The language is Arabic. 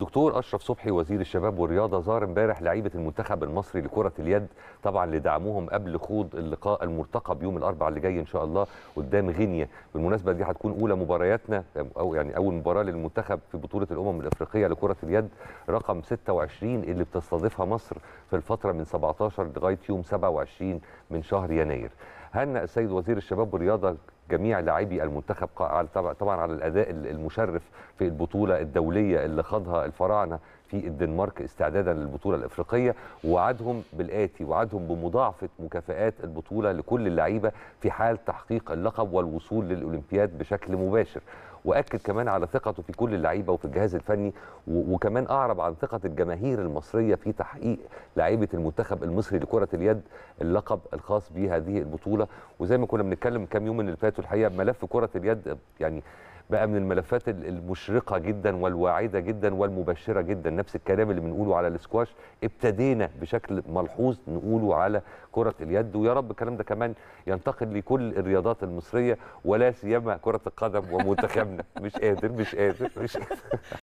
دكتور اشرف صبحي وزير الشباب والرياضه زار امبارح لعيبه المنتخب المصري لكره اليد طبعا لدعمهم قبل خوض اللقاء المرتقب يوم الاربعاء اللي جاي ان شاء الله قدام غينيا بالمناسبه دي هتكون اولى مبارياتنا او يعني اول مباراه للمنتخب في بطوله الامم الافريقيه لكره اليد رقم 26 اللي بتستضيفها مصر في الفتره من 17 لغايه يوم 27 من شهر يناير هنأ السيد وزير الشباب والرياضه جميع لاعبي المنتخب طبعا على الاداء المشرف في البطوله الدوليه اللي خاضها الفراعنه في الدنمارك استعدادا للبطوله الافريقيه وعدهم بالاتي وعدهم بمضاعفه مكافئات البطوله لكل اللعيبه في حال تحقيق اللقب والوصول للاولمبياد بشكل مباشر واكد كمان على ثقته في كل اللعيبه وفي الجهاز الفني وكمان اعرب عن ثقه الجماهير المصريه في تحقيق لعيبه المنتخب المصري لكره اليد اللقب الخاص بهذه البطوله النهارده وزي ما كنا بنتكلم كام يوم اللي فاتوا الحقيقه ملف كره اليد يعني بقى من الملفات المشرقه جدا والواعده جدا والمبشره جدا نفس الكلام اللي بنقوله على الاسكواش ابتدينا بشكل ملحوظ نقوله على كره اليد ويا رب الكلام ده كمان ينتقل لكل الرياضات المصريه ولا سيما كره القدم ومنتخبنا مش قادر مش قادر مش قادر